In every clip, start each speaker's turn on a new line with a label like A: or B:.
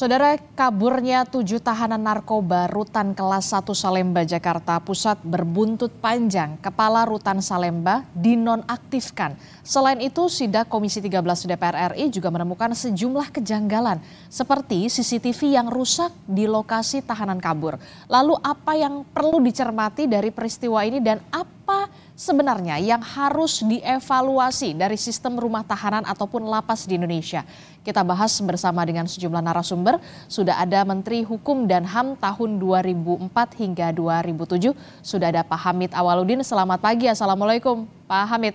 A: Saudara kaburnya tujuh tahanan narkoba rutan kelas 1 Salemba, Jakarta Pusat berbuntut panjang. Kepala rutan Salemba dinonaktifkan. Selain itu, sidak Komisi 13 DPR RI juga menemukan sejumlah kejanggalan. Seperti CCTV yang rusak di lokasi tahanan kabur. Lalu apa yang perlu dicermati dari peristiwa ini dan apa sebenarnya yang harus dievaluasi dari sistem rumah tahanan ataupun lapas di Indonesia? Kita bahas bersama dengan sejumlah narasumber. Sudah ada Menteri Hukum dan HAM tahun 2004 hingga 2007. Sudah ada Pak Hamid Awaludin. Selamat pagi. Assalamualaikum Pak Hamid.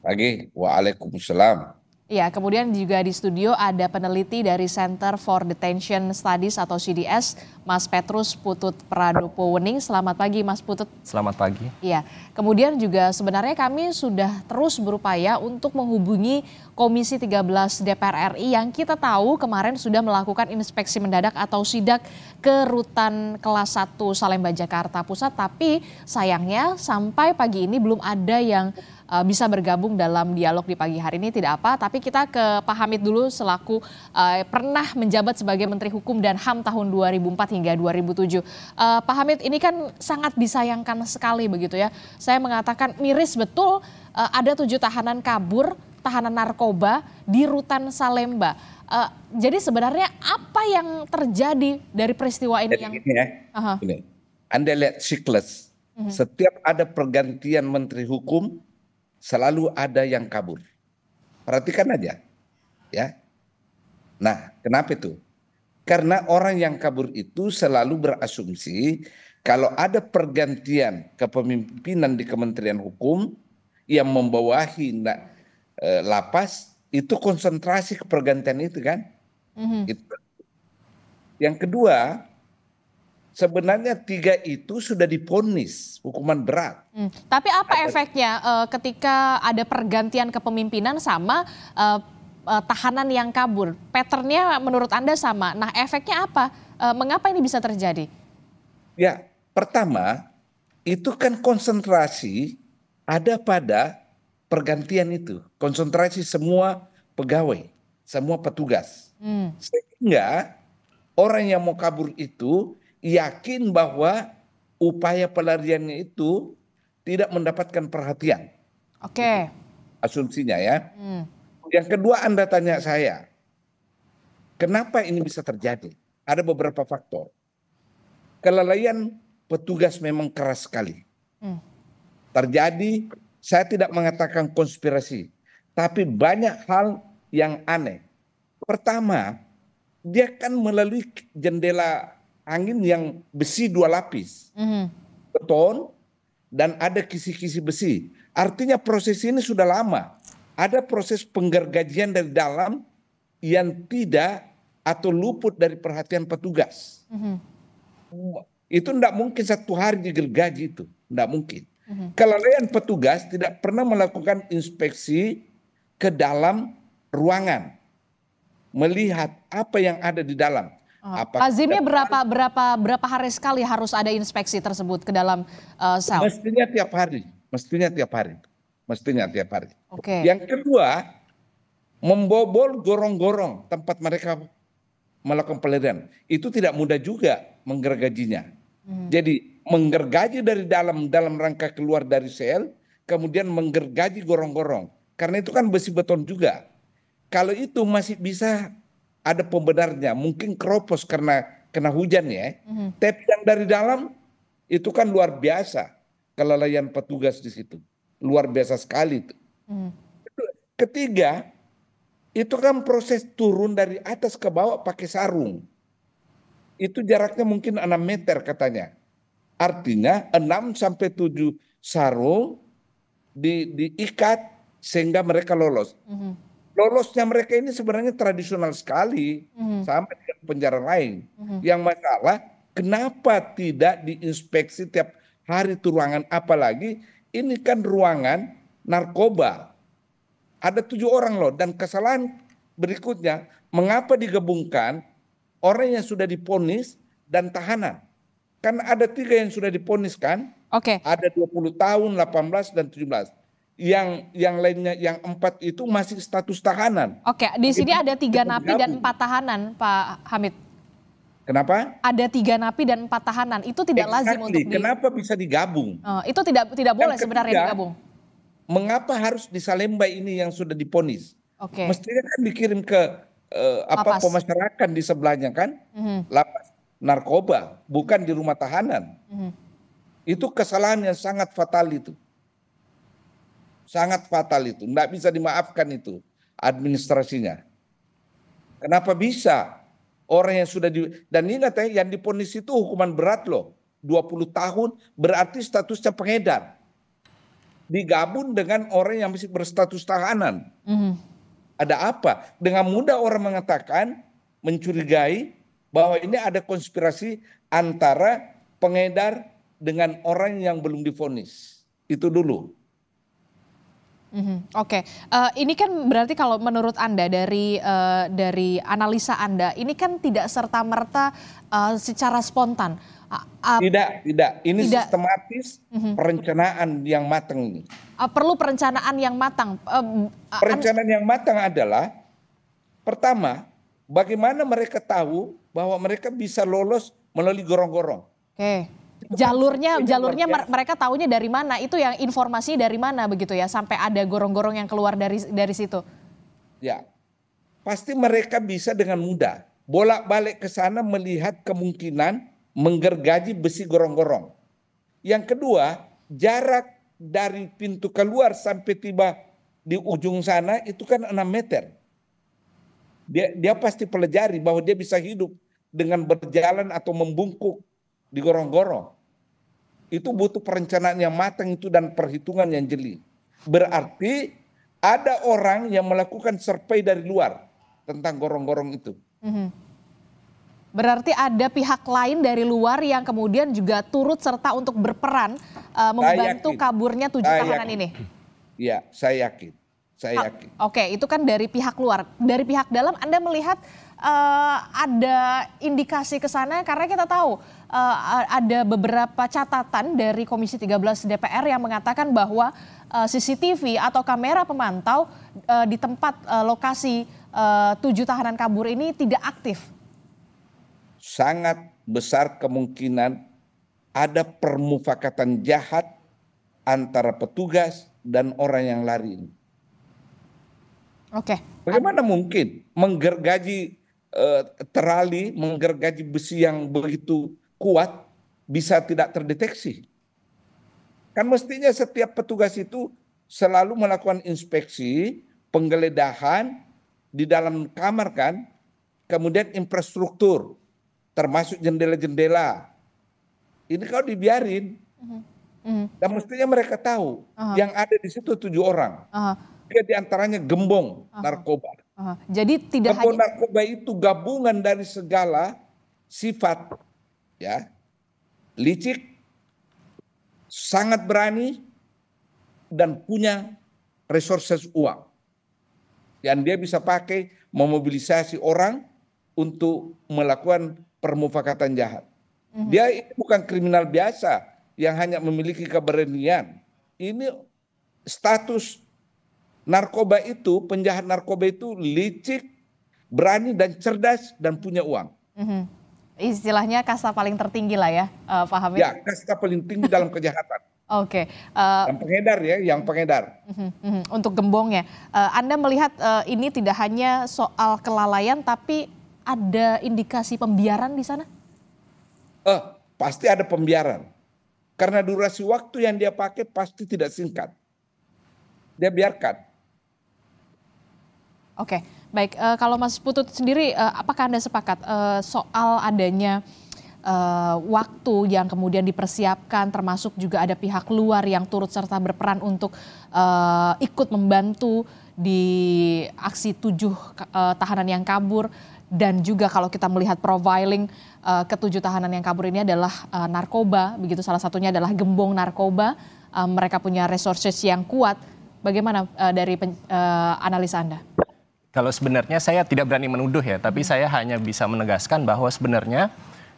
B: Pagi. Waalaikumsalam.
A: Ya, kemudian juga di studio ada peneliti dari Center for Detention Studies atau CDS, Mas Petrus Putut Pradopo Wening. Selamat pagi, Mas Putut.
C: Selamat pagi.
A: Ya, kemudian juga sebenarnya kami sudah terus berupaya untuk menghubungi Komisi 13 DPR RI yang kita tahu kemarin sudah melakukan inspeksi mendadak atau sidak ke rutan kelas 1 Salemba Jakarta Pusat, tapi sayangnya sampai pagi ini belum ada yang uh, bisa bergabung dalam dialog di pagi hari ini tidak apa, tapi kita ke Pak Hamid dulu selaku uh, pernah menjabat sebagai Menteri Hukum dan HAM tahun 2004 hingga 2007. Uh, eh, Pak Hamid ini kan sangat disayangkan sekali begitu ya. Saya mengatakan miris betul uh, ada tujuh tahanan kabur tahanan narkoba di rutan Salemba. Uh, jadi sebenarnya apa yang terjadi dari peristiwa ini jadi yang ini ya, uh -huh. ini.
B: Anda lihat siklus. Mhm. Setiap ada pergantian menteri hukum, selalu ada yang kabur. Perhatikan aja. Ya. Nah, kenapa itu? Karena orang yang kabur itu selalu berasumsi kalau ada pergantian kepemimpinan di Kementerian Hukum yang membawahi eh, lapas itu konsentrasi ke pergantian itu kan. Mm-hmm. Itu. Yang kedua, sebenarnya tiga itu sudah diponis hukuman berat.
A: Hmm. Tapi apa ada, efeknya uh, ketika ada pergantian kepemimpinan sama uh, uh, tahanan yang kabur? Patternnya menurut Anda sama. Nah efeknya apa? Uh, mengapa ini bisa terjadi?
B: Ya pertama itu kan konsentrasi ada pada pergantian itu. Konsentrasi semua pegawai, semua petugas. Hmm. Sehingga orang yang mau kabur itu yakin bahwa upaya pelariannya itu tidak mendapatkan perhatian. Oke. Okay. Asumsinya ya. Hmm. Yang kedua Anda tanya saya, kenapa ini bisa terjadi? Ada beberapa faktor. Kelalaian petugas memang keras sekali. Hmm. Terjadi, saya tidak mengatakan konspirasi, tapi banyak hal yang aneh. Pertama, dia kan melalui jendela angin yang besi dua lapis, mm-hmm. beton dan ada kisi-kisi besi. Artinya proses ini sudah lama. Ada proses penggergajian dari dalam yang tidak atau luput dari perhatian petugas. Mm-hmm. Itu tidak mungkin satu hari digergaji itu, tidak mungkin. Mm-hmm. Kelalaian petugas tidak pernah melakukan inspeksi ke dalam ruangan, melihat apa yang ada di dalam Oh. Lazimnya
A: berapa berapa berapa hari sekali harus ada inspeksi tersebut ke dalam uh, sel? Mestinya
B: tiap hari, mestinya tiap hari, mestinya tiap hari.
A: Oke.
D: Okay. Yang
B: kedua, membobol gorong-gorong tempat mereka melakukan pelarian itu tidak mudah juga menggergajinya. Hmm. Jadi menggergaji dari dalam dalam rangka keluar dari sel, kemudian menggergaji gorong-gorong. Karena itu kan besi beton juga. Kalau itu masih bisa ada pembenarnya. Mungkin keropos karena kena hujan ya. Mm-hmm. Tapi yang dari dalam itu kan luar biasa kelalaian petugas di situ. Luar biasa sekali itu. Mm-hmm. Ketiga, itu kan proses turun dari atas ke bawah pakai sarung. Itu jaraknya mungkin 6 meter katanya. Artinya 6 sampai 7 sarung di diikat sehingga mereka lolos. Mm-hmm lolosnya mereka ini sebenarnya tradisional sekali mm-hmm. sama dengan penjara lain. Mm-hmm. Yang masalah kenapa tidak diinspeksi tiap hari itu ruangan apalagi ini kan ruangan narkoba. Ada tujuh orang loh dan kesalahan berikutnya mengapa digabungkan orang yang sudah diponis dan tahanan? Kan ada tiga yang sudah diponis kan? Oke. Okay. Ada 20 tahun, 18 dan 17 yang yang lainnya yang empat itu masih status tahanan.
A: Oke, di sini ada tiga napi dan empat tahanan, Pak Hamid. Kenapa? Ada tiga napi dan empat tahanan. Itu tidak exactly. lazim untuk di... Kenapa
B: bisa digabung?
A: Oh, itu tidak tidak boleh ketiga, sebenarnya digabung.
B: Mengapa harus di Salemba ini yang sudah diponis?
D: Oke. Okay. Mestinya
B: kan dikirim ke uh, apa pemasyarakatan di sebelahnya kan? Mm-hmm. Lapas narkoba, bukan di rumah tahanan. Mm-hmm. Itu kesalahan yang sangat fatal itu sangat fatal itu. Tidak bisa dimaafkan itu administrasinya. Kenapa bisa? Orang yang sudah di dan ini katanya yang diponis itu hukuman berat loh. 20 tahun berarti statusnya pengedar. Digabung dengan orang yang masih berstatus tahanan. Mm -hmm. Ada apa? Dengan mudah orang mengatakan mencurigai bahwa ini ada konspirasi antara pengedar dengan orang yang belum difonis. Itu dulu.
A: Mm-hmm. Oke, okay. uh, eh, ini kan berarti kalau menurut anda dari uh, dari analisa anda, ini kan tidak serta merta uh, eh, secara spontan. Uh,
B: tidak, tidak. Ini tidak. sistematis mm-hmm. perencanaan yang matang ini.
A: Uh, perlu perencanaan yang matang. Uh,
B: perencanaan yang matang adalah pertama, bagaimana mereka tahu bahwa mereka bisa lolos melalui gorong-gorong.
A: Oke. Okay jalurnya jalurnya mereka tahunya dari mana itu yang informasi dari mana begitu ya sampai ada gorong-gorong yang keluar dari dari situ
B: ya pasti mereka bisa dengan mudah bolak-balik ke sana melihat kemungkinan menggergaji besi gorong-gorong yang kedua jarak dari pintu keluar sampai tiba di ujung sana itu kan 6 meter dia dia pasti pelajari bahwa dia bisa hidup dengan berjalan atau membungkuk di gorong gorong Itu butuh perencanaan yang matang itu dan perhitungan yang jeli. Berarti ada orang yang melakukan survei dari luar tentang gorong-gorong
A: itu. Mhm. Berarti ada pihak lain dari luar yang kemudian juga turut serta untuk berperan uh, membantu kaburnya tujuh tahanan ini.
B: Iya, saya yakin. Saya nah, yakin.
A: Oke, itu kan dari pihak luar. Dari pihak dalam Anda melihat uh, ada indikasi ke sana karena kita tahu uh, ada beberapa catatan dari Komisi 13 DPR yang mengatakan bahwa uh, eh, CCTV atau kamera pemantau uh, di tempat uh, lokasi uh, tujuh tahanan kabur ini tidak aktif.
B: Sangat besar kemungkinan ada permufakatan jahat antara petugas dan orang yang lari ini. Oke. Okay. Bagaimana mungkin menggergaji uh, terali, menggergaji besi yang begitu kuat bisa tidak terdeteksi? Kan mestinya setiap petugas itu selalu melakukan inspeksi, penggeledahan di dalam kamar kan, kemudian infrastruktur termasuk jendela-jendela. Ini kalau dibiarin,
D: mm
A: -hmm.
B: dan mestinya mereka tahu uh -huh. yang ada di situ tujuh orang. Uh -huh Tiga diantaranya antaranya gembong Aha. narkoba.
A: Aha. Jadi tidak gembong hanya...
B: narkoba itu gabungan dari segala sifat ya. Licik, sangat berani dan punya resources uang. Yang dia bisa pakai memobilisasi orang untuk melakukan permufakatan jahat. Mm -hmm. Dia itu bukan kriminal biasa yang hanya memiliki keberanian. Ini status narkoba itu penjahat narkoba itu licik, berani dan cerdas dan punya uang.
A: Mm -hmm. Istilahnya kasta paling tertinggi lah ya, uh, Pak Hamid. Ya,
B: kasta paling tinggi dalam kejahatan.
A: Oke. Okay. Uh, eh, yang
B: pengedar ya, yang pengedar.
A: Uh, uh, untuk gembongnya, uh, eh, Anda melihat uh, ini tidak hanya soal kelalaian, tapi ada indikasi pembiaran di sana?
B: Eh, uh, pasti ada pembiaran. Karena durasi waktu yang dia pakai pasti tidak singkat. Dia biarkan.
A: Oke, baik. Uh, kalau Mas Putut sendiri, uh, apakah Anda sepakat uh, soal adanya uh, waktu yang kemudian dipersiapkan, termasuk juga ada pihak luar yang turut serta berperan untuk uh, ikut membantu di aksi tujuh uh, tahanan yang kabur, dan juga kalau kita melihat profiling uh, ketujuh tahanan yang kabur ini adalah uh, narkoba, begitu salah satunya adalah gembong narkoba. uh, mereka punya resources yang kuat. Bagaimana uh, dari pen, analisa Anda?
C: kalau sebenarnya saya tidak berani menuduh ya, tapi hmm. saya hanya bisa menegaskan bahwa sebenarnya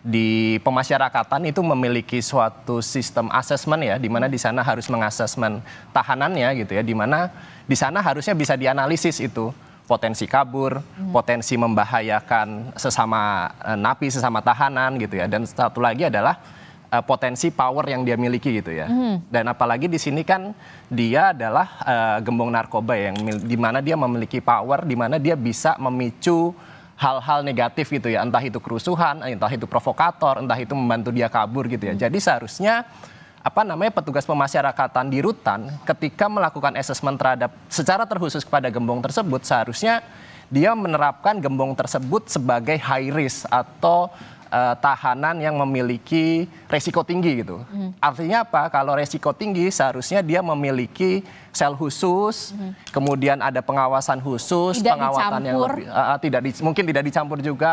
C: di pemasyarakatan itu memiliki suatu sistem asesmen ya di mana hmm. di sana harus mengasesmen tahanannya gitu ya di mana di sana harusnya bisa dianalisis itu potensi kabur, hmm. potensi membahayakan sesama eh, napi, sesama tahanan gitu ya. Dan satu lagi adalah uh, potensi power yang dia miliki gitu ya. Mm. Dan apalagi di sini kan dia adalah uh, gembong narkoba ya, yang di mana dia memiliki power, di mana dia bisa memicu hal-hal negatif gitu ya, entah itu kerusuhan, entah itu provokator, entah itu membantu dia kabur gitu ya. Mm. Jadi seharusnya apa namanya petugas pemasyarakatan di rutan ketika melakukan asesmen terhadap secara terkhusus kepada gembong tersebut seharusnya dia menerapkan gembong tersebut sebagai high risk atau uh, tahanan yang memiliki resiko tinggi gitu. Hmm. Artinya apa? Kalau resiko tinggi seharusnya dia memiliki sel khusus, hmm. kemudian ada pengawasan khusus, tidak pengawatan dicampur. yang lebih uh, tidak di, mungkin tidak dicampur juga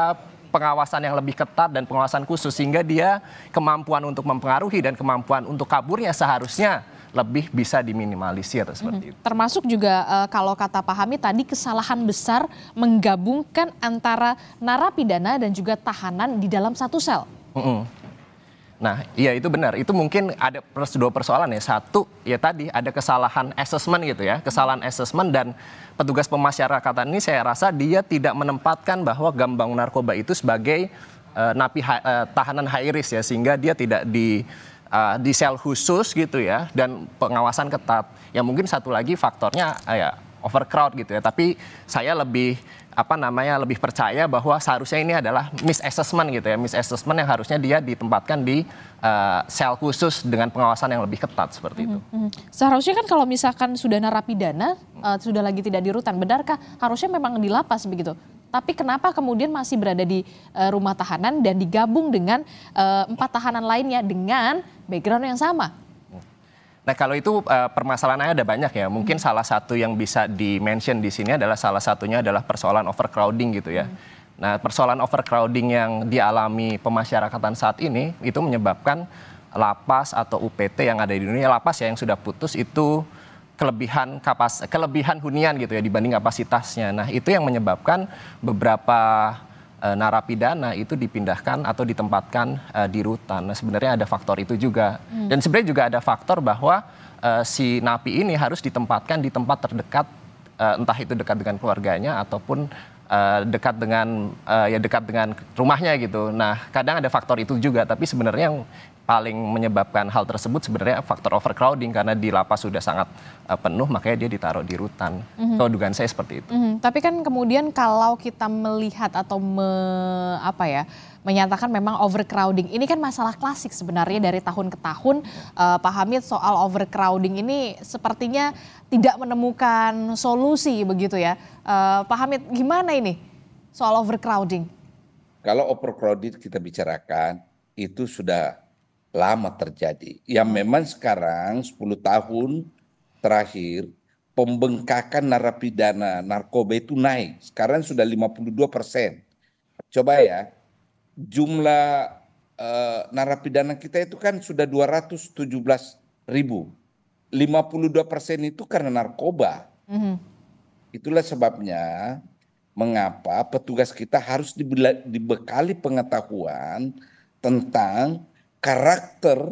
C: pengawasan yang lebih ketat dan pengawasan khusus sehingga dia kemampuan untuk mempengaruhi dan kemampuan untuk kaburnya seharusnya lebih bisa diminimalisir seperti hmm.
A: itu. Termasuk juga uh, kalau kata Pak Hami tadi kesalahan besar menggabungkan antara narapidana dan juga tahanan di dalam satu sel.
C: Mm -hmm. Nah, iya itu benar. Itu mungkin ada plus dua persoalan ya. Satu, ya tadi ada kesalahan assessment gitu ya. Kesalahan assessment dan petugas pemasyarakatan ini saya rasa dia tidak menempatkan bahwa gambang narkoba itu sebagai uh, napi uh, tahanan high risk ya sehingga dia tidak di uh, di sel khusus gitu ya dan pengawasan ketat. Yang mungkin satu lagi faktornya uh, ya overcrowd gitu ya. Tapi saya lebih apa namanya lebih percaya bahwa seharusnya ini adalah misassessment gitu ya, misassessment yang harusnya dia ditempatkan di uh, sel khusus dengan pengawasan yang lebih ketat seperti mm
A: -hmm. itu. Mm-hmm. Seharusnya kan kalau misalkan sudah narapidana uh, sudah lagi tidak di rutan, benarkah harusnya memang dilapas begitu? Tapi kenapa kemudian masih berada di uh, rumah tahanan dan digabung dengan uh, empat tahanan lainnya dengan background yang sama?
C: Nah kalau itu uh, permasalahannya ada banyak ya. Mungkin hmm. salah satu yang bisa di-mention di sini adalah salah satunya adalah persoalan overcrowding gitu ya. Hmm. Nah persoalan overcrowding yang dialami pemasyarakatan saat ini itu menyebabkan lapas atau UPT yang ada di dunia lapas ya yang sudah putus itu kelebihan kapas kelebihan hunian gitu ya dibanding kapasitasnya. Nah, itu yang menyebabkan beberapa e, narapidana itu dipindahkan atau ditempatkan e, di rutan. Nah, sebenarnya ada faktor itu juga. Hmm. Dan sebenarnya juga ada faktor bahwa e, si napi ini harus ditempatkan di tempat terdekat e, entah itu dekat dengan keluarganya ataupun e, dekat dengan e, ya dekat dengan rumahnya gitu. Nah, kadang ada faktor itu juga, tapi sebenarnya yang paling menyebabkan hal tersebut sebenarnya faktor overcrowding karena di lapas sudah sangat uh, penuh makanya dia ditaruh di rutan. Mm -hmm. dugaan saya seperti itu.
A: Mm -hmm. Tapi kan kemudian kalau kita melihat atau me, apa ya menyatakan memang overcrowding ini kan masalah klasik sebenarnya dari tahun ke tahun uh, Pak Hamid soal overcrowding ini sepertinya tidak menemukan solusi begitu ya. Uh, Pak Hamid gimana ini soal overcrowding?
B: Kalau overcrowding kita bicarakan itu sudah lama terjadi. yang hmm. memang sekarang 10 tahun terakhir pembengkakan narapidana narkoba itu naik. Sekarang sudah 52 persen. Coba ya, jumlah e, narapidana kita itu kan sudah 217 ribu. 52 persen itu karena narkoba. Mm -hmm. Itulah sebabnya mengapa petugas kita harus dibekali pengetahuan tentang karakter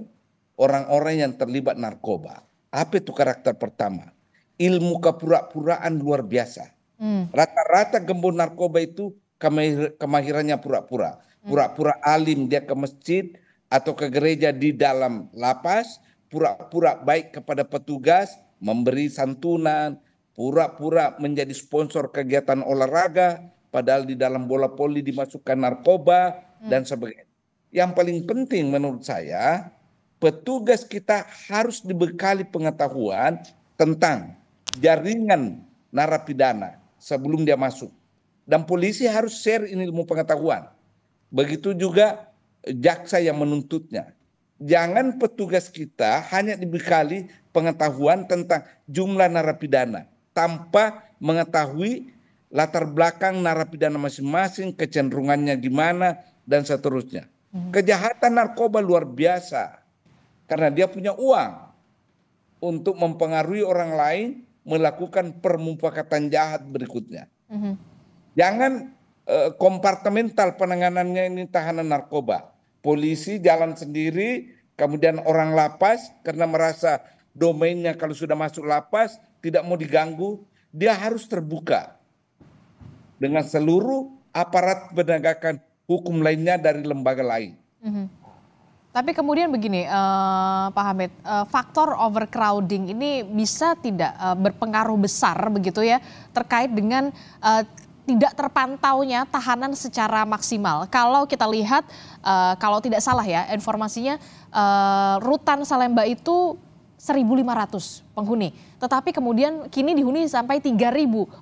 B: orang-orang yang terlibat narkoba. Apa itu karakter pertama? Ilmu kepura-puraan luar biasa. Hmm. Rata-rata gembur narkoba itu kemahir, kemahirannya pura-pura. Hmm. Pura-pura alim dia ke masjid atau ke gereja di dalam lapas, pura-pura baik kepada petugas, memberi santunan, pura-pura menjadi sponsor kegiatan olahraga, padahal di dalam bola poli dimasukkan narkoba hmm. dan sebagainya yang paling penting menurut saya petugas kita harus dibekali pengetahuan tentang jaringan narapidana sebelum dia masuk. Dan polisi harus share ini ilmu pengetahuan. Begitu juga jaksa yang menuntutnya. Jangan petugas kita hanya dibekali pengetahuan tentang jumlah narapidana tanpa mengetahui latar belakang narapidana masing-masing, kecenderungannya gimana, dan seterusnya. Hmm. Kejahatan narkoba luar biasa karena dia punya uang untuk mempengaruhi orang lain melakukan permufakatan jahat berikutnya. Mm-hmm. Jangan uh, kompartemental penanganannya ini tahanan narkoba. Polisi jalan sendiri, kemudian orang lapas karena merasa domainnya kalau sudah masuk lapas tidak mau diganggu, dia harus terbuka dengan seluruh aparat penegakan hukum lainnya dari lembaga lain.
A: Mm -hmm. Tapi kemudian begini, uh, Pak Hamid, uh, faktor overcrowding ini bisa tidak uh, berpengaruh besar begitu ya terkait dengan uh, tidak terpantaunya tahanan secara maksimal. Kalau kita lihat, uh, kalau tidak salah ya informasinya, uh, rutan Salemba itu 1.500 penghuni. Tetapi kemudian kini dihuni sampai 3.000.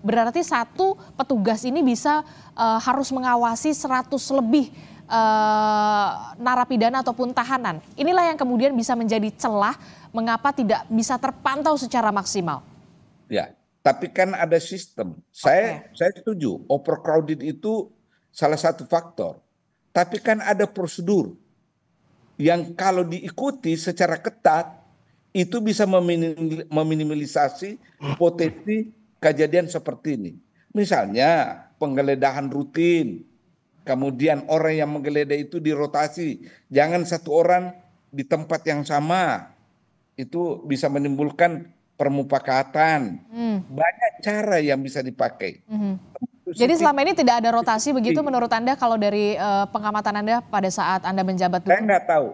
A: Berarti satu petugas ini bisa uh, harus mengawasi 100 lebih uh, narapidana ataupun tahanan. Inilah yang kemudian bisa menjadi celah mengapa tidak bisa terpantau secara maksimal.
B: Ya, tapi kan ada sistem. Okay. saya setuju overcrowded itu salah satu faktor. Tapi kan ada prosedur yang kalau diikuti secara ketat itu bisa meminimalisasi potensi kejadian seperti ini. Misalnya penggeledahan rutin, kemudian orang yang menggeledah itu dirotasi, jangan satu orang di tempat yang sama, itu bisa menimbulkan permupakatan. Hmm. Banyak cara yang bisa dipakai.
A: Hmm. Jadi selama ini tidak ada rotasi begitu menurut Anda kalau dari uh, pengamatan Anda pada saat Anda menjabat? Saya nggak tahu.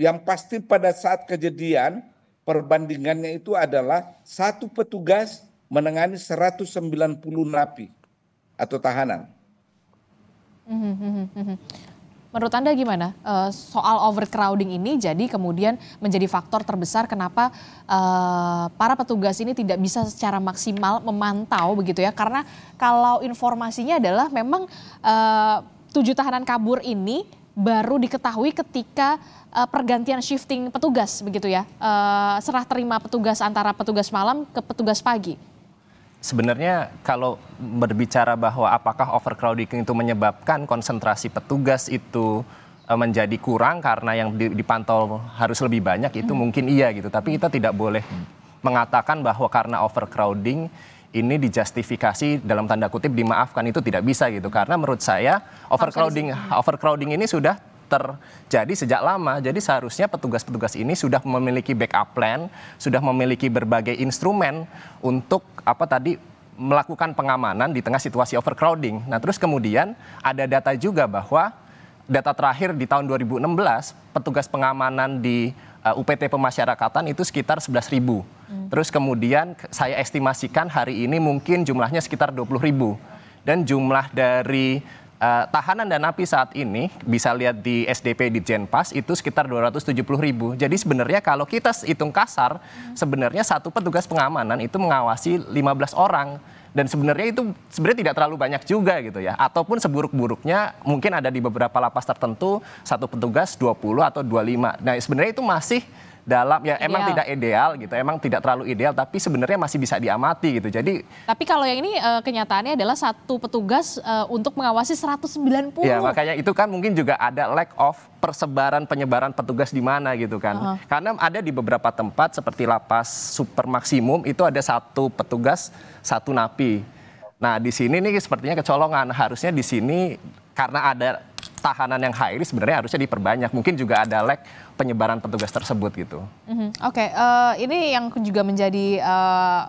B: Yang pasti pada saat kejadian perbandingannya itu adalah satu petugas menangani 190 napi atau tahanan.
D: Hmm, hmm, hmm,
A: Menurut Anda gimana eh, soal overcrowding ini jadi kemudian menjadi faktor terbesar kenapa eh, para petugas ini tidak bisa secara maksimal memantau begitu ya karena kalau informasinya adalah memang eh, tujuh tahanan kabur ini baru diketahui ketika uh, pergantian shifting petugas begitu ya, uh, serah terima petugas antara petugas malam ke petugas pagi.
C: Sebenarnya kalau berbicara bahwa apakah overcrowding itu menyebabkan konsentrasi petugas itu eh, menjadi kurang karena yang dipantau harus lebih banyak itu hmm. mungkin iya gitu tapi kita tidak boleh mengatakan bahwa karena overcrowding ini dijustifikasi dalam tanda kutip dimaafkan itu tidak bisa gitu karena menurut saya overcrowding overcrowding ini sudah dokter. Jadi sejak lama, jadi seharusnya petugas-petugas ini sudah memiliki backup plan, sudah memiliki berbagai instrumen untuk apa tadi melakukan pengamanan di tengah situasi overcrowding. Nah, terus kemudian ada data juga bahwa data terakhir di tahun 2016 petugas pengamanan di uh, eh, UPT pemasyarakatan itu sekitar 11.000. Hmm. Terus kemudian saya estimasikan hari ini mungkin jumlahnya sekitar 20.000. Dan jumlah dari uh, tahanan dan napi saat ini bisa lihat di SDP di Jenpas itu sekitar 270 ribu. Jadi sebenarnya kalau kita hitung kasar, sebenarnya satu petugas pengamanan itu mengawasi 15 orang dan sebenarnya itu sebenarnya tidak terlalu banyak juga gitu ya ataupun seburuk-buruknya mungkin ada di beberapa lapas tertentu satu petugas 20 atau 25 nah sebenarnya itu masih dalam ya emang tidak ideal gitu, emang tidak terlalu ideal tapi sebenarnya masih bisa diamati gitu. Jadi
A: Tapi kalau yang ini uh, kenyataannya adalah satu petugas uh, untuk mengawasi 190.
D: Ya, makanya
C: itu kan mungkin juga ada lack of persebaran penyebaran petugas di mana gitu kan. Uh -huh. Karena ada di beberapa tempat seperti lapas super maksimum itu ada satu petugas, satu napi. Nah, di sini nih sepertinya kecolongan. Harusnya di sini karena ada tahanan yang high ini sebenarnya harusnya diperbanyak. Mungkin juga ada lag penyebaran petugas tersebut gitu.
A: Mm-hmm. Oke, okay. uh, eh, ini yang juga menjadi uh,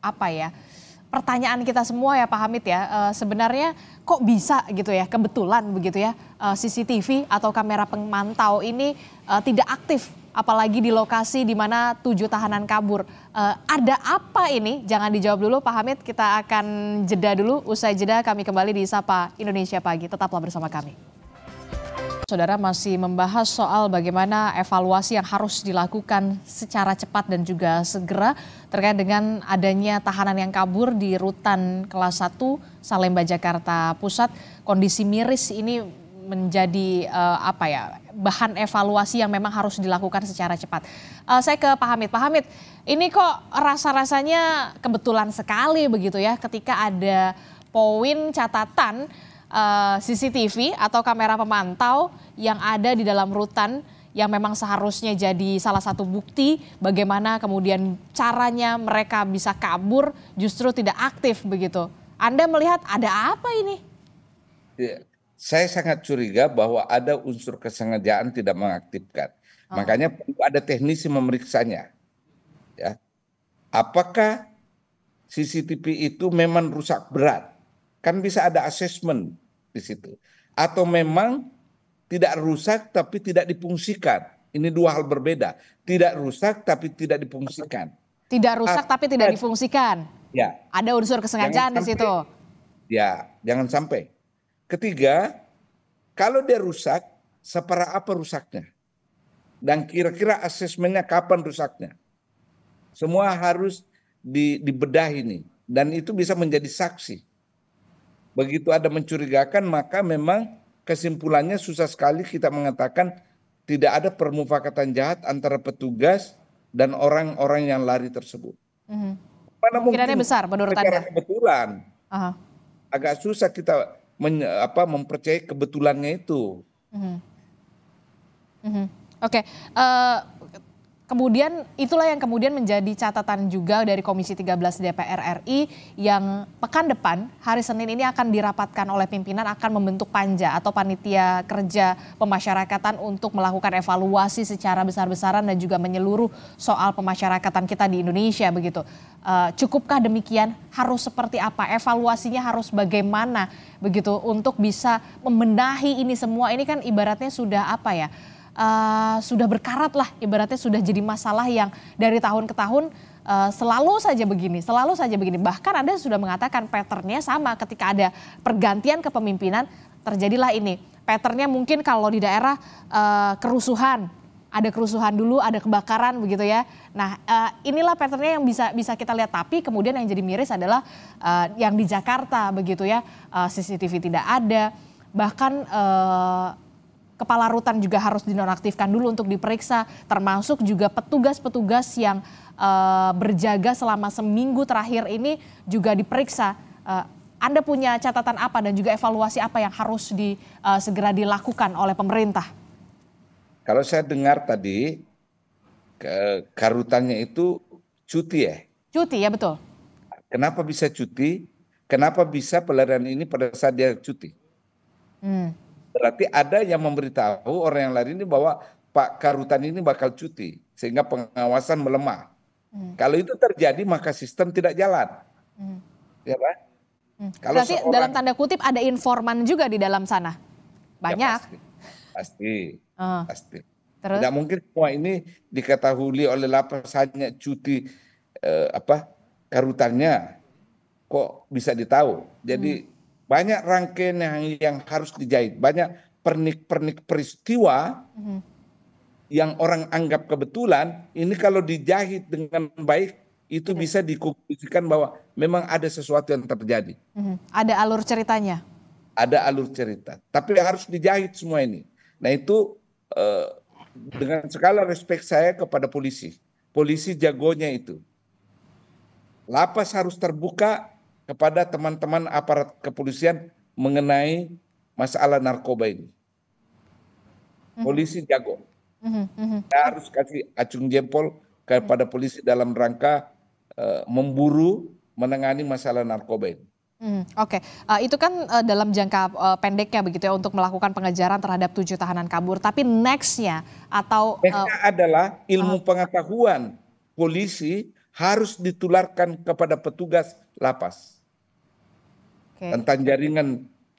A: apa ya? Pertanyaan kita semua ya Pak Hamid ya. Uh, sebenarnya kok bisa gitu ya? Kebetulan begitu ya uh, CCTV atau kamera pemantau ini uh, tidak aktif apalagi di lokasi di mana tujuh tahanan kabur. Uh, ada apa ini? Jangan dijawab dulu Pak Hamid, kita akan jeda dulu. Usai jeda kami kembali di Sapa Indonesia Pagi. Tetaplah bersama kami. Saudara masih membahas soal bagaimana evaluasi yang harus dilakukan secara cepat dan juga segera terkait dengan adanya tahanan yang kabur di rutan kelas 1 Salemba Jakarta Pusat. Kondisi miris ini menjadi uh, apa ya bahan evaluasi yang memang harus dilakukan secara cepat. Uh, saya ke Pak Hamid. Pak Hamid, ini kok rasa-rasanya kebetulan sekali begitu ya ketika ada poin catatan Eh, CCTV atau kamera pemantau yang ada di dalam rutan yang memang seharusnya jadi salah satu bukti bagaimana kemudian caranya mereka bisa kabur justru tidak aktif begitu. Anda melihat ada apa ini?
D: Ya,
B: saya sangat curiga bahwa ada unsur kesengajaan tidak mengaktifkan. Oh. Makanya ada teknisi memeriksanya. Ya. Apakah CCTV itu memang rusak berat? Kan bisa ada assessment di situ. Atau memang tidak rusak tapi tidak dipungsikan. Ini dua hal berbeda. Tidak rusak tapi tidak dipungsikan.
A: Tidak rusak tapi tidak difungsikan. Ya. Ada unsur kesengajaan sampai, di situ.
B: Ya, jangan sampai. Ketiga, kalau dia rusak, separah apa rusaknya? Dan kira-kira asesmennya kapan rusaknya? Semua harus di, dibedah ini. Dan itu bisa menjadi saksi. Begitu ada mencurigakan maka memang kesimpulannya susah sekali kita mengatakan tidak ada permufakatan jahat antara petugas dan orang-orang yang lari tersebut.
A: Mm-hmm. Mana mungkin besar menurut Anda? kebetulan. Uh-huh.
B: Agak susah kita men, apa, mempercayai kebetulannya itu.
A: Mm-hmm. Mm-hmm. Oke, okay. uh, eh, kemudian itulah yang kemudian menjadi catatan juga dari Komisi 13 DPR RI yang pekan depan hari Senin ini akan dirapatkan oleh pimpinan akan membentuk panja atau panitia kerja pemasyarakatan untuk melakukan evaluasi secara besar-besaran dan juga menyeluruh soal pemasyarakatan kita di Indonesia begitu. Eh, cukupkah demikian? Harus seperti apa? Evaluasinya harus bagaimana begitu untuk bisa membenahi ini semua? Ini kan ibaratnya sudah apa ya? Eh, sudah berkarat lah, ibaratnya sudah jadi masalah yang dari tahun ke tahun uh, selalu saja begini, selalu saja begini. Bahkan Anda sudah mengatakan patternnya sama ketika ada pergantian kepemimpinan, terjadilah ini. Patternnya mungkin kalau di daerah uh, kerusuhan, ada kerusuhan dulu, ada kebakaran begitu ya. Nah uh, inilah patternnya yang bisa bisa kita lihat. Tapi kemudian yang jadi miris adalah uh, yang di Jakarta begitu ya, uh, CCTV tidak ada, bahkan uh, kepala rutan juga harus dinonaktifkan dulu untuk diperiksa, termasuk juga petugas-petugas yang uh, berjaga selama seminggu terakhir ini juga diperiksa. Uh, Anda punya catatan apa dan juga evaluasi apa yang harus di, uh, segera dilakukan oleh pemerintah?
B: Kalau saya dengar tadi, ke, karutannya itu cuti ya?
A: Cuti ya betul.
B: Kenapa bisa cuti? Kenapa bisa pelarian ini pada saat dia cuti? Hmm Berarti ada yang memberitahu orang yang lari ini bahwa Pak Karutan ini bakal cuti sehingga pengawasan melemah. Hmm. Kalau itu terjadi maka sistem tidak jalan. Hmm. Ya Pak? Hmm. Kalau Berarti seorang, dalam
A: tanda kutip ada informan juga di dalam sana. Ya, Banyak. Ya pasti.
B: Pasti. Uh. pasti. Terus? Tidak mungkin semua ini diketahui oleh lapas hanya cuti eh, apa karutannya kok bisa ditahu. Jadi hmm banyak rangkaian yang, yang harus dijahit, banyak pernik-pernik peristiwa hmm. yang orang anggap kebetulan. Ini kalau dijahit dengan baik itu hmm. bisa dikukuhkan bahwa memang ada sesuatu yang terjadi.
A: Hmm. Ada alur ceritanya.
B: Ada alur cerita, tapi harus dijahit semua ini. Nah itu eh, dengan segala respek saya kepada polisi, polisi jagonya itu. Lapas harus terbuka kepada teman-teman aparat kepolisian mengenai masalah narkoba ini. Mhm. Polisi jago. Mhm, mhm. Kita harus kasih acung jempol kepada polisi dalam rangka uh, memburu, menangani masalah narkoba ini.
A: Hmm, Oke, okay. uh, eh, itu kan uh, dalam jangka uh, pendeknya begitu ya untuk melakukan pengejaran terhadap tujuh tahanan kabur. Tapi nextnya atau nextnya uh,
B: adalah ilmu uh, pengetahuan polisi harus ditularkan kepada petugas lapas tentang jaringan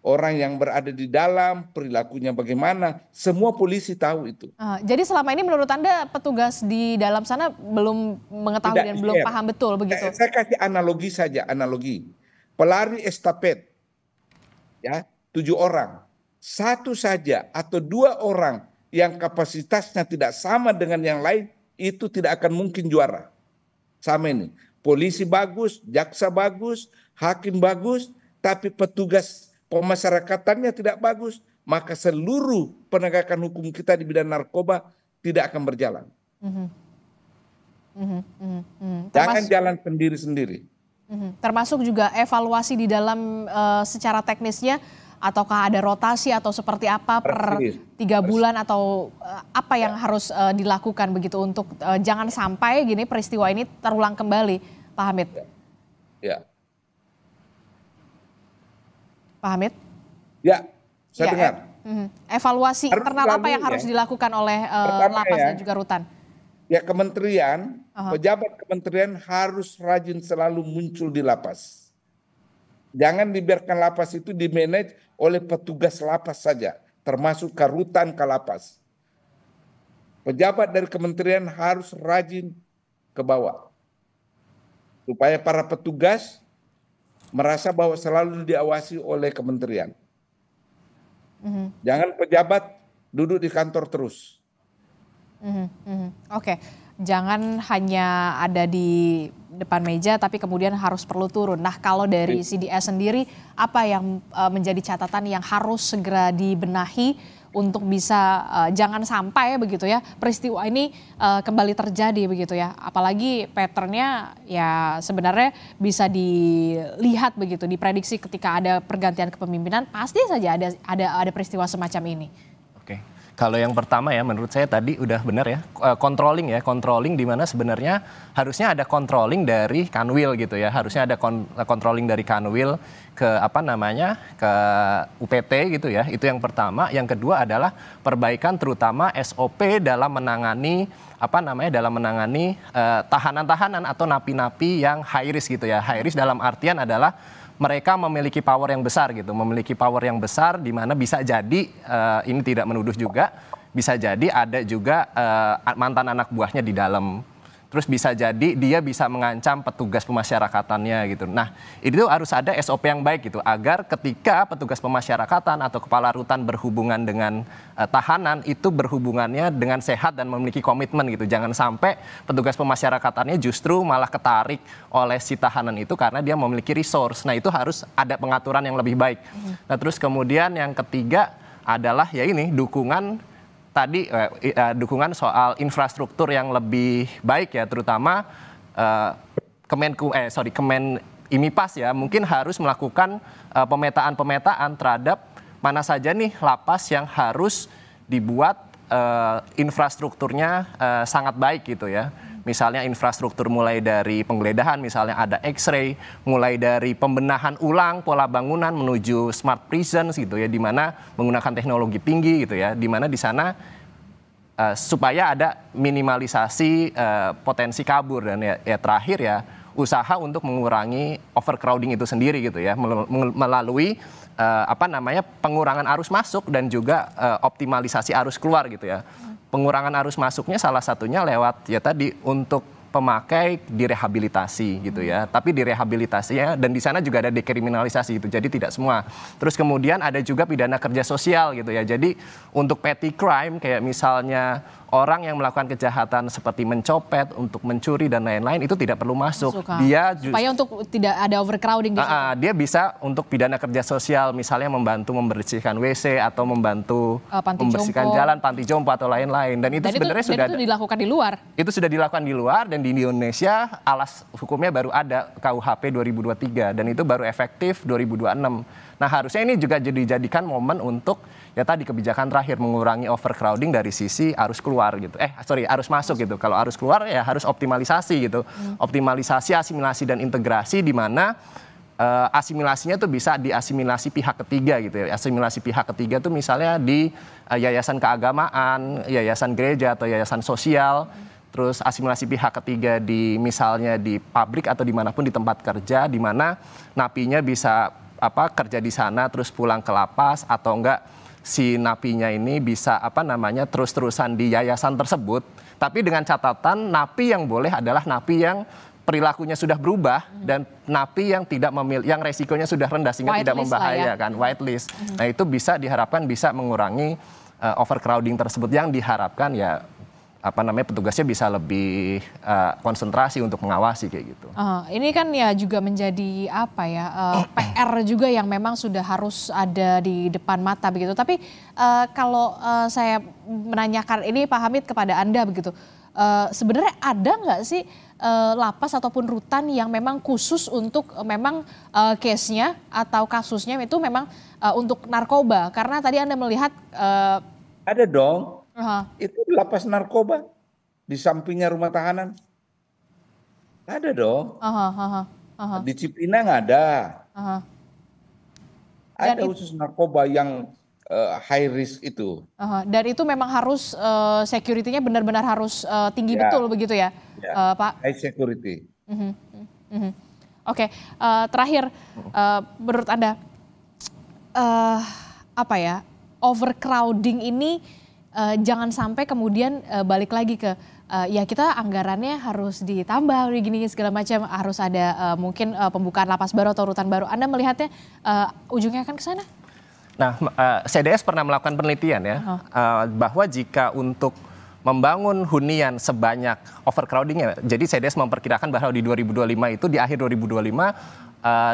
B: orang yang berada di dalam, perilakunya bagaimana, semua polisi tahu itu.
A: Uh, jadi selama ini menurut Anda petugas di dalam sana belum mengetahui Tidak, dan belum iya. paham betul begitu? Saya, eh,
B: saya kasih analogi saja, analogi. Pelari estafet, ya tujuh orang, satu saja atau dua orang yang kapasitasnya tidak sama dengan yang lain, itu tidak akan mungkin juara. Sama ini. Polisi bagus, jaksa bagus, hakim bagus, tapi petugas pemasyarakatannya tidak bagus, maka seluruh penegakan hukum kita di bidang narkoba tidak akan berjalan.
D: Mm-hmm. Mm-hmm. Mm-hmm.
B: Jangan jalan sendiri-sendiri.
D: Mm-hmm.
A: Termasuk juga evaluasi di dalam uh, secara teknisnya, ataukah ada rotasi atau seperti apa per tiga bulan atau uh, apa yang ya. harus uh, dilakukan begitu untuk uh, jangan sampai gini peristiwa ini terulang kembali, Pak Hamid. Ya. ya. Pak Hamid? Ya, saya ya, dengar. E evaluasi harus internal apa yang ya. harus dilakukan oleh uh, lapas ya, dan juga rutan?
B: Ya kementerian, uh -huh. pejabat kementerian harus rajin selalu muncul di lapas. Jangan dibiarkan lapas itu dimanage oleh petugas lapas saja, termasuk ke karutan kalapas. Pejabat dari kementerian harus rajin ke bawah. Supaya para petugas merasa bahwa selalu diawasi oleh kementerian. Mm-hmm. Jangan pejabat duduk di kantor terus.
D: Mm-hmm. Mm-hmm.
A: Oke, okay. jangan hanya ada di depan meja, tapi kemudian harus perlu turun. Nah, kalau dari CDS sendiri, apa yang eh, menjadi catatan yang harus segera dibenahi untuk bisa uh, jangan sampai begitu ya peristiwa ini uh, kembali terjadi begitu ya. Apalagi patternnya ya sebenarnya bisa dilihat begitu, diprediksi ketika ada pergantian kepemimpinan pasti saja ada ada ada peristiwa semacam ini.
C: Oke. Kalau yang pertama ya menurut saya tadi udah benar ya eh, controlling ya controlling dimana sebenarnya harusnya ada controlling dari Kanwil gitu ya harusnya ada eh, controlling dari Kanwil ke apa namanya ke UPT gitu ya itu yang pertama yang kedua adalah perbaikan terutama SOP dalam menangani apa namanya dalam menangani eh, tahanan-tahanan uh, atau napi-napi yang high risk gitu ya high risk dalam artian adalah mereka memiliki power yang besar gitu, memiliki power yang besar di mana bisa jadi uh, ini tidak menuduh juga, bisa jadi ada juga uh, mantan anak buahnya di dalam terus bisa jadi dia bisa mengancam petugas pemasyarakatannya gitu. Nah, itu harus ada SOP yang baik gitu agar ketika petugas pemasyarakatan atau kepala rutan berhubungan dengan uh, tahanan itu berhubungannya dengan sehat dan memiliki komitmen gitu. Jangan sampai petugas pemasyarakatannya justru malah ketarik oleh si tahanan itu karena dia memiliki resource. Nah, itu harus ada pengaturan yang lebih baik. Hmm. Nah, terus kemudian yang ketiga adalah ya ini dukungan tadi uh, uh, dukungan soal infrastruktur yang lebih baik ya terutama uh, Kemenku eh sorry Kemen IMIPAS ya mungkin harus melakukan uh, pemetaan-pemetaan terhadap mana saja nih lapas yang harus dibuat uh, infrastrukturnya uh, sangat baik gitu ya. Misalnya infrastruktur mulai dari penggeledahan, misalnya ada X-ray, mulai dari pembenahan ulang pola bangunan menuju smart prison, gitu ya, di mana menggunakan teknologi tinggi gitu ya, di mana di sana uh, supaya ada minimalisasi uh, potensi kabur dan ya, ya terakhir ya usaha untuk mengurangi overcrowding itu sendiri gitu ya melalui uh, apa namanya pengurangan arus masuk dan juga uh, optimalisasi arus keluar gitu ya pengurangan arus masuknya salah satunya lewat ya tadi untuk pemakai direhabilitasi gitu ya. Hmm. Tapi direhabilitasinya dan di sana juga ada dekriminalisasi gitu. Jadi tidak semua. Terus kemudian ada juga pidana kerja sosial gitu ya. Jadi untuk petty crime kayak misalnya orang yang melakukan kejahatan seperti mencopet, untuk mencuri dan lain-lain itu tidak perlu masuk. Suka. Dia supaya
A: untuk tidak ada overcrowding di uh, uh,
C: dia bisa untuk pidana kerja sosial misalnya membantu membersihkan WC atau membantu uh,
A: membersihkan jompo. jalan,
C: panti jompo atau lain-lain. Dan itu dan sebenarnya itu, sudah dan itu
A: dilakukan di luar.
C: Itu sudah dilakukan di luar dan di Indonesia alas hukumnya baru ada KUHP 2023 dan itu baru efektif 2026. Nah harusnya ini juga dijadikan momen untuk ya tadi kebijakan terakhir mengurangi overcrowding dari sisi arus keluar gitu. Eh sorry arus masuk gitu. Kalau arus keluar ya harus optimalisasi gitu. Hmm. Optimalisasi asimilasi dan integrasi di mana uh, asimilasinya tuh bisa diasimilasi pihak ketiga gitu ya. Asimilasi pihak ketiga tuh misalnya di uh, yayasan keagamaan, yayasan gereja atau yayasan sosial. Hmm. Terus asimilasi pihak ketiga di misalnya di pabrik atau dimanapun di tempat kerja, di mana napinya bisa apa kerja di sana terus pulang ke lapas atau enggak si napinya ini bisa apa namanya terus-terusan di yayasan tersebut tapi dengan catatan napi yang boleh adalah napi yang perilakunya sudah berubah hmm. dan napi yang tidak memil yang resikonya sudah rendah sehingga white tidak membahayakan ya. Kan? whitelist. Hmm. Nah, itu bisa diharapkan bisa mengurangi uh, overcrowding tersebut yang diharapkan ya apa namanya petugasnya bisa lebih uh, konsentrasi untuk mengawasi kayak gitu.
A: Uh, ini kan ya juga menjadi apa ya uh, eh, PR juga yang memang sudah harus ada di depan mata begitu. Tapi uh, kalau uh, saya menanyakan ini Pak Hamid kepada anda begitu, uh, sebenarnya ada nggak sih uh, lapas ataupun rutan yang memang khusus untuk uh, memang uh, case-nya atau kasusnya itu memang uh, untuk narkoba? Karena tadi anda melihat uh,
B: ada dong
A: huh itu lapas narkoba
B: di sampingnya rumah tahanan. Ada dong.
D: Uh-huh, uh-huh, Di
B: Cipinang ada.
D: Uh-huh. Ada Dan khusus
B: narkoba yang uh, high risk itu.
A: Uh-huh. Dan itu memang harus uh, security-nya benar-benar harus uh, tinggi ya. betul begitu ya, ya. Uh, Pak?
B: High security.
A: Uh-huh. Uh-huh. Oke, okay. uh, terakhir uh, menurut Anda uh, apa ya overcrowding ini uh, jangan sampai kemudian uh, balik lagi ke uh, ya kita anggarannya harus ditambah gini segala macam harus ada uh, mungkin uh, pembukaan lapas baru atau rutan baru. Anda melihatnya uh, ujungnya akan ke sana?
C: Nah, uh, CDS pernah melakukan penelitian ya uh-huh. uh, bahwa jika untuk membangun hunian sebanyak overcrowding ya. Jadi CDS memperkirakan bahwa di 2025 itu di akhir 2025 uh,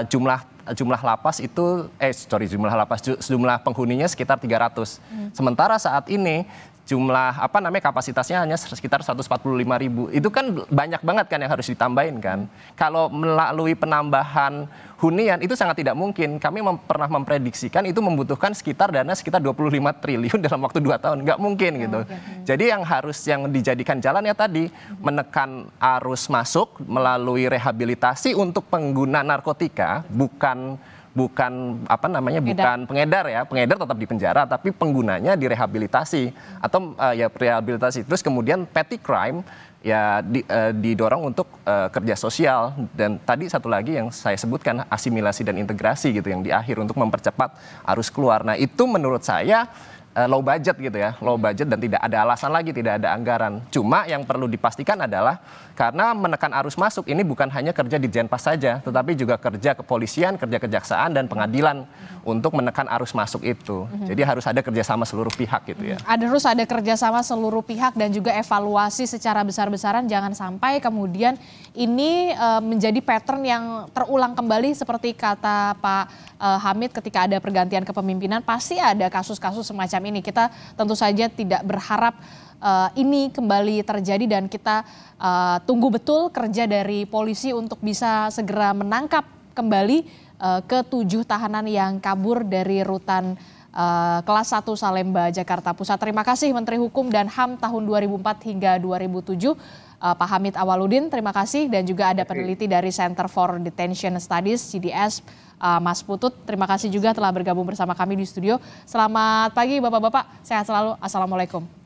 C: jumlah jumlah lapas itu eh sorry jumlah lapas jumlah penghuninya sekitar 300. Hmm. Sementara saat ini jumlah apa namanya kapasitasnya hanya sekitar 145 ribu. Itu kan banyak banget kan yang harus ditambahin kan. Kalau melalui penambahan hunian itu sangat tidak mungkin. Kami mem pernah memprediksikan itu membutuhkan sekitar dana sekitar 25 triliun dalam waktu 2 tahun. Nggak mungkin gitu. Oh, okay. Jadi yang harus yang dijadikan jalan ya tadi mm-hmm. menekan arus masuk melalui rehabilitasi untuk pengguna narkotika bukan bukan apa namanya bukan pengedar ya pengedar tetap di penjara tapi penggunanya direhabilitasi atau uh, ya rehabilitasi terus kemudian petty crime ya di, uh, didorong untuk uh, kerja sosial dan tadi satu lagi yang saya sebutkan asimilasi dan integrasi gitu yang di akhir untuk mempercepat arus keluar nah itu menurut saya Eh, low budget gitu ya, low budget dan tidak ada alasan lagi, tidak ada anggaran. Cuma yang perlu dipastikan adalah karena menekan arus masuk ini bukan hanya kerja di Jenpas saja, tetapi juga kerja kepolisian, kerja kejaksaan dan pengadilan untuk menekan arus masuk itu. Mhm. Jadi harus ada kerjasama seluruh pihak gitu ya.
A: Ada harus ada kerjasama seluruh pihak dan juga evaluasi secara besar-besaran, jangan sampai kemudian ini eh, menjadi pattern yang terulang kembali seperti kata Pak eh, Hamid ketika ada pergantian kepemimpinan pasti ada kasus-kasus semacam semacam ini. Kita tentu saja tidak berharap uh, ini kembali terjadi dan kita uh, tunggu betul kerja dari polisi untuk bisa segera menangkap kembali uh, eh, ke tahanan yang kabur dari rutan Uh, kelas 1 Salemba Jakarta Pusat. Terima kasih Menteri Hukum dan HAM tahun 2004 hingga 2007 uh, Pak Hamid Awaludin. Terima kasih dan juga ada peneliti dari Center for Detention Studies CDS uh, Mas Putut. Terima kasih juga telah bergabung bersama kami di studio. Selamat pagi Bapak-Bapak, sehat selalu. Assalamualaikum.